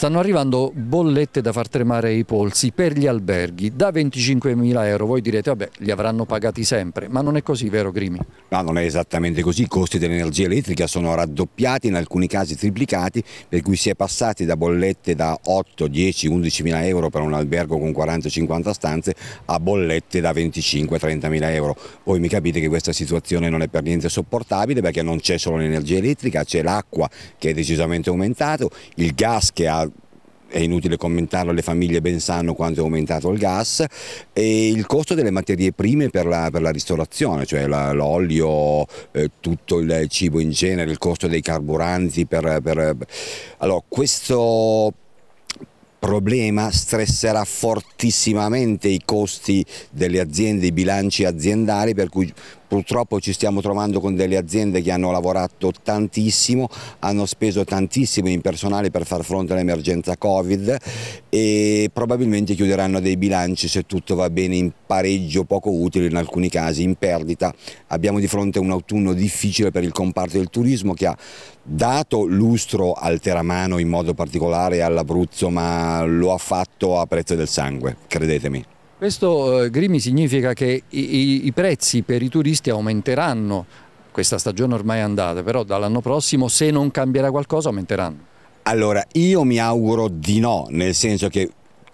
Stanno arrivando bollette da far tremare i polsi per gli alberghi da 25.000 euro. Voi direte, vabbè, li avranno pagati sempre, ma non è così, vero Grimi? No, non è esattamente così. I costi dell'energia elettrica sono raddoppiati, in alcuni casi triplicati, per cui si è passati da bollette da 8, 10, 11.000 euro per un albergo con 40-50 stanze a bollette da 25-30.000 euro. Voi mi capite che questa situazione non è per niente sopportabile perché non c'è solo l'energia elettrica, c'è l'acqua che è decisamente aumentato, il gas che ha è inutile commentarlo, le famiglie ben sanno quanto è aumentato il gas e il costo delle materie prime per la, per la ristorazione, cioè l'olio, eh, tutto il cibo in genere, il costo dei carburanti. Per, per... Allora, questo problema stresserà fortissimamente i costi delle aziende, i bilanci aziendali per cui Purtroppo ci stiamo trovando con delle aziende che hanno lavorato tantissimo, hanno speso tantissimo in personale per far fronte all'emergenza Covid e probabilmente chiuderanno dei bilanci se tutto va bene in pareggio poco utile, in alcuni casi in perdita. Abbiamo di fronte un autunno difficile per il comparto del turismo che ha dato lustro al Teramano in modo particolare all'Abruzzo ma lo ha fatto a prezzo del sangue, credetemi. Questo eh, Grimi significa che i, i prezzi per i turisti aumenteranno, questa stagione ormai è andata, però dall'anno prossimo se non cambierà qualcosa aumenteranno. Allora, io mi auguro di no, nel senso che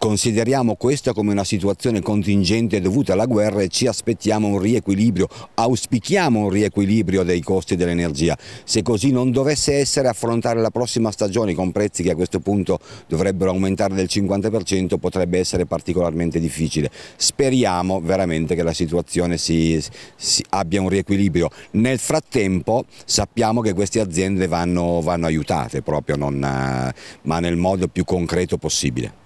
Consideriamo questa come una situazione contingente dovuta alla guerra e ci aspettiamo un riequilibrio, auspichiamo un riequilibrio dei costi dell'energia. Se così non dovesse essere affrontare la prossima stagione con prezzi che a questo punto dovrebbero aumentare del 50% potrebbe essere particolarmente difficile. Speriamo veramente che la situazione si, si abbia un riequilibrio. Nel frattempo sappiamo che queste aziende vanno, vanno aiutate proprio, non, ma nel modo più concreto possibile.